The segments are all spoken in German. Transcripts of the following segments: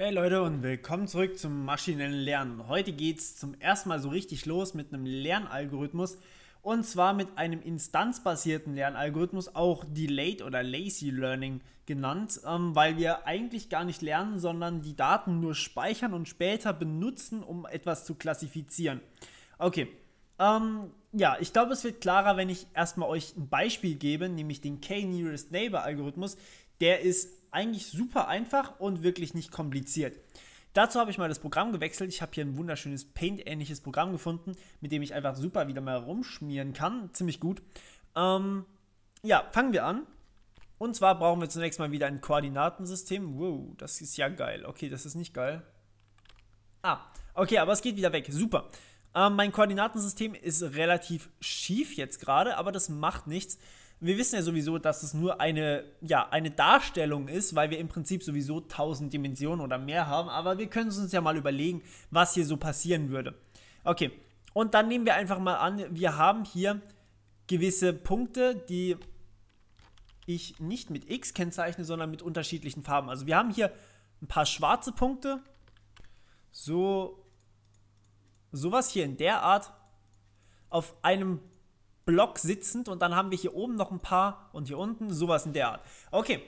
Hey Leute und willkommen zurück zum maschinellen Lernen. Heute geht es zum ersten Mal so richtig los mit einem Lernalgorithmus und zwar mit einem instanzbasierten Lernalgorithmus, auch Delayed oder Lazy Learning genannt, ähm, weil wir eigentlich gar nicht lernen, sondern die Daten nur speichern und später benutzen, um etwas zu klassifizieren. Okay, ähm, ja, ich glaube, es wird klarer, wenn ich erstmal euch ein Beispiel gebe, nämlich den K-Nearest Neighbor Algorithmus. Der ist eigentlich super einfach und wirklich nicht kompliziert. Dazu habe ich mal das Programm gewechselt. Ich habe hier ein wunderschönes Paint-ähnliches Programm gefunden, mit dem ich einfach super wieder mal rumschmieren kann. Ziemlich gut. Ähm, ja, fangen wir an. Und zwar brauchen wir zunächst mal wieder ein Koordinatensystem. Wow, das ist ja geil. Okay, das ist nicht geil. Ah, okay, aber es geht wieder weg. Super. Ähm, mein Koordinatensystem ist relativ schief jetzt gerade, aber das macht nichts wir wissen ja sowieso, dass es nur eine, ja, eine Darstellung ist, weil wir im Prinzip sowieso 1000 Dimensionen oder mehr haben, aber wir können uns ja mal überlegen, was hier so passieren würde. Okay, und dann nehmen wir einfach mal an, wir haben hier gewisse Punkte, die ich nicht mit X kennzeichne, sondern mit unterschiedlichen Farben. Also wir haben hier ein paar schwarze Punkte, so sowas hier in der Art auf einem Block sitzend und dann haben wir hier oben noch ein paar und hier unten sowas in der Art. Okay,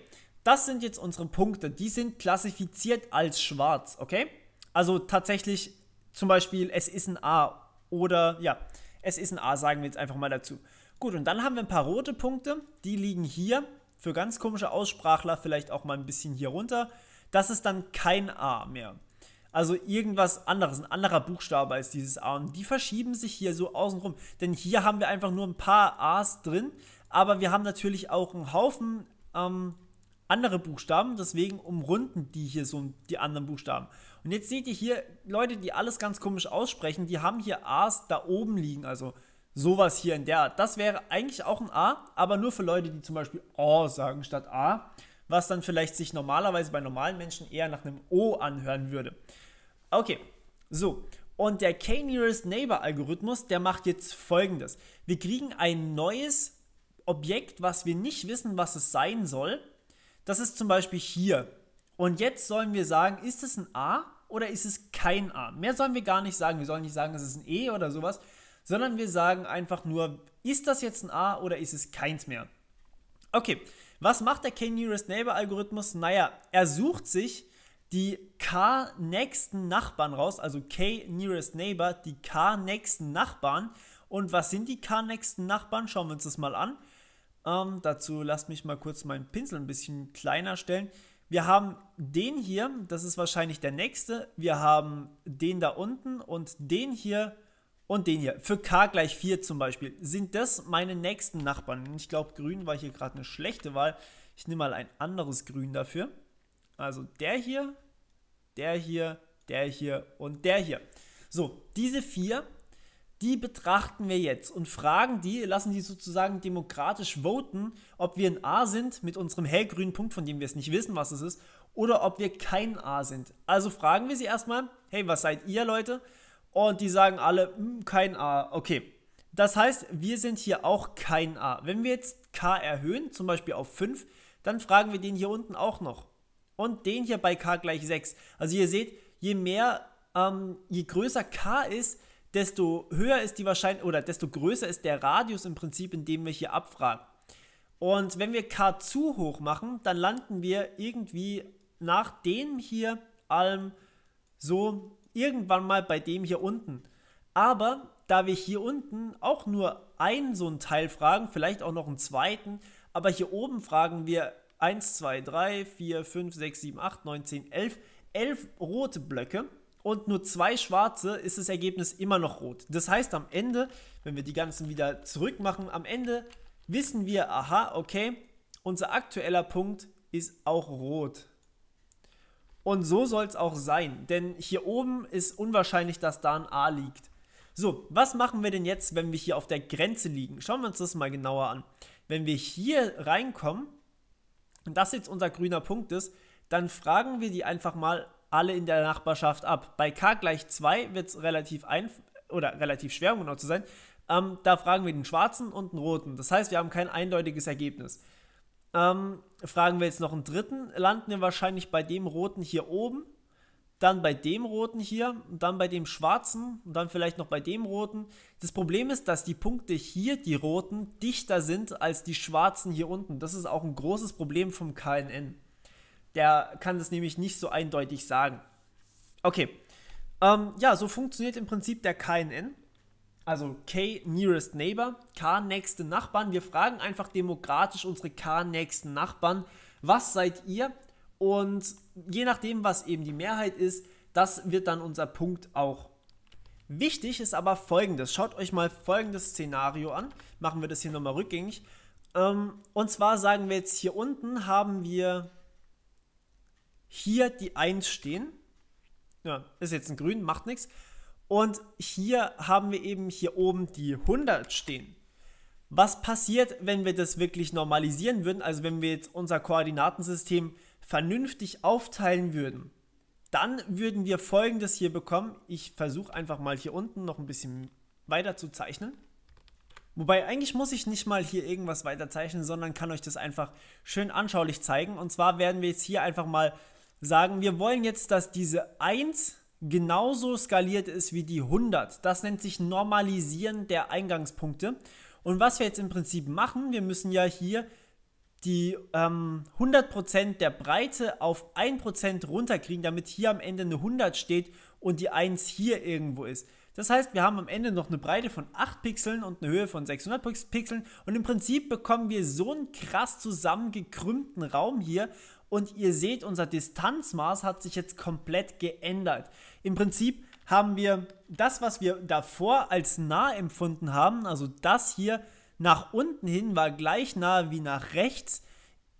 das sind jetzt unsere Punkte. Die sind klassifiziert als schwarz, okay? Also tatsächlich zum Beispiel, es ist ein A oder ja, es ist ein A, sagen wir jetzt einfach mal dazu. Gut, und dann haben wir ein paar rote Punkte, die liegen hier. Für ganz komische Aussprachler vielleicht auch mal ein bisschen hier runter. Das ist dann kein A mehr. Also irgendwas anderes, ein anderer Buchstabe als dieses A. Und die verschieben sich hier so außenrum. Denn hier haben wir einfach nur ein paar A's drin, aber wir haben natürlich auch einen Haufen ähm, andere Buchstaben, deswegen umrunden die hier so die anderen Buchstaben. Und jetzt seht ihr hier Leute, die alles ganz komisch aussprechen, die haben hier A's da oben liegen, also sowas hier in der Art. Das wäre eigentlich auch ein A, aber nur für Leute, die zum Beispiel O sagen statt A was dann vielleicht sich normalerweise bei normalen Menschen eher nach einem O anhören würde. Okay, so. Und der K-Nearest Neighbor-Algorithmus, der macht jetzt folgendes. Wir kriegen ein neues Objekt, was wir nicht wissen, was es sein soll. Das ist zum Beispiel hier. Und jetzt sollen wir sagen, ist es ein A oder ist es kein A? Mehr sollen wir gar nicht sagen. Wir sollen nicht sagen, es ist ein E oder sowas, sondern wir sagen einfach nur, ist das jetzt ein A oder ist es keins mehr? Okay, was macht der K-Nearest Neighbor-Algorithmus? Naja, er sucht sich die K-nächsten Nachbarn raus, also K-Nearest Neighbor, die K-nächsten Nachbarn. Und was sind die K-nächsten Nachbarn? Schauen wir uns das mal an. Ähm, dazu lasst mich mal kurz meinen Pinsel ein bisschen kleiner stellen. Wir haben den hier, das ist wahrscheinlich der nächste. Wir haben den da unten und den hier und den hier, für k gleich 4 zum Beispiel, sind das meine nächsten Nachbarn. Ich glaube, grün war hier gerade eine schlechte Wahl. Ich nehme mal ein anderes grün dafür. Also der hier, der hier, der hier und der hier. So, diese vier, die betrachten wir jetzt und fragen die, lassen die sozusagen demokratisch voten, ob wir ein A sind mit unserem hellgrünen Punkt, von dem wir es nicht wissen, was es ist, oder ob wir kein A sind. Also fragen wir sie erstmal, hey, was seid ihr Leute? Und die sagen alle, hm, kein A. Okay. Das heißt, wir sind hier auch kein A. Wenn wir jetzt K erhöhen, zum Beispiel auf 5, dann fragen wir den hier unten auch noch. Und den hier bei K gleich 6. Also ihr seht, je mehr, ähm, je größer K ist, desto höher ist die Wahrscheinlichkeit oder desto größer ist der Radius im Prinzip, in dem wir hier abfragen. Und wenn wir K zu hoch machen, dann landen wir irgendwie nach dem hier allem so irgendwann mal bei dem hier unten. Aber da wir hier unten auch nur einen so einen Teil fragen, vielleicht auch noch einen zweiten, aber hier oben fragen wir 1, 2, 3, 4, 5, 6, 7, 8, 9, 10, 11, 11 rote Blöcke und nur zwei schwarze, ist das Ergebnis immer noch rot. Das heißt, am Ende, wenn wir die ganzen wieder zurück machen, am Ende wissen wir, aha, okay, unser aktueller Punkt ist auch rot. Und so soll es auch sein, denn hier oben ist unwahrscheinlich, dass da ein A liegt. So, was machen wir denn jetzt, wenn wir hier auf der Grenze liegen? Schauen wir uns das mal genauer an. Wenn wir hier reinkommen, und das jetzt unser grüner Punkt ist, dann fragen wir die einfach mal alle in der Nachbarschaft ab. Bei k gleich 2 wird es relativ einfach oder relativ schwer, um genau zu sein. Ähm, da fragen wir den schwarzen und den roten. Das heißt, wir haben kein eindeutiges Ergebnis. Ähm, fragen wir jetzt noch einen dritten, landen wir wahrscheinlich bei dem roten hier oben, dann bei dem roten hier und dann bei dem schwarzen und dann vielleicht noch bei dem roten. Das Problem ist, dass die Punkte hier, die roten, dichter sind als die schwarzen hier unten. Das ist auch ein großes Problem vom KNN. Der kann das nämlich nicht so eindeutig sagen. Okay. Ähm, ja, so funktioniert im Prinzip der KNN also K Nearest Neighbor, K nächste Nachbarn. Wir fragen einfach demokratisch unsere K nächsten Nachbarn, was seid ihr? Und je nachdem, was eben die Mehrheit ist, das wird dann unser Punkt auch. Wichtig ist aber folgendes. Schaut euch mal folgendes Szenario an. Machen wir das hier nochmal rückgängig. Ähm, und zwar sagen wir jetzt hier unten haben wir hier die 1 stehen. Ja, ist jetzt ein Grün, macht nichts. Und hier haben wir eben hier oben die 100 stehen. Was passiert, wenn wir das wirklich normalisieren würden, also wenn wir jetzt unser Koordinatensystem vernünftig aufteilen würden? Dann würden wir folgendes hier bekommen. Ich versuche einfach mal hier unten noch ein bisschen weiter zu zeichnen. Wobei eigentlich muss ich nicht mal hier irgendwas weiter zeichnen, sondern kann euch das einfach schön anschaulich zeigen. Und zwar werden wir jetzt hier einfach mal sagen, wir wollen jetzt, dass diese 1 genauso skaliert ist wie die 100. Das nennt sich Normalisieren der Eingangspunkte. Und was wir jetzt im Prinzip machen, wir müssen ja hier die ähm, 100% der Breite auf 1% runterkriegen, damit hier am Ende eine 100 steht und die 1 hier irgendwo ist. Das heißt, wir haben am Ende noch eine Breite von 8 Pixeln und eine Höhe von 600 Pixeln und im Prinzip bekommen wir so einen krass zusammengekrümmten Raum hier und ihr seht, unser Distanzmaß hat sich jetzt komplett geändert. Im Prinzip haben wir das, was wir davor als nah empfunden haben, also das hier nach unten hin war gleich nah wie nach rechts.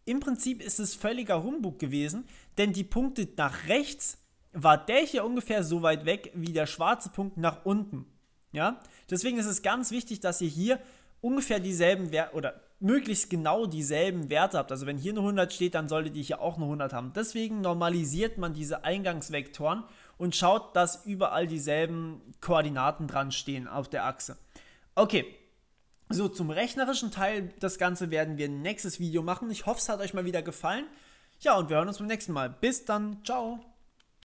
Im Prinzip ist es völliger Humbug gewesen, denn die Punkte nach rechts war der hier ungefähr so weit weg wie der schwarze Punkt nach unten. Ja, deswegen ist es ganz wichtig, dass ihr hier ungefähr dieselben Werte oder möglichst genau dieselben Werte habt. Also wenn hier eine 100 steht, dann solltet ihr hier auch eine 100 haben. Deswegen normalisiert man diese Eingangsvektoren und schaut, dass überall dieselben Koordinaten dran stehen auf der Achse. Okay, so zum rechnerischen Teil, das Ganze werden wir nächstes Video machen. Ich hoffe, es hat euch mal wieder gefallen. Ja, und wir hören uns beim nächsten Mal. Bis dann, ciao.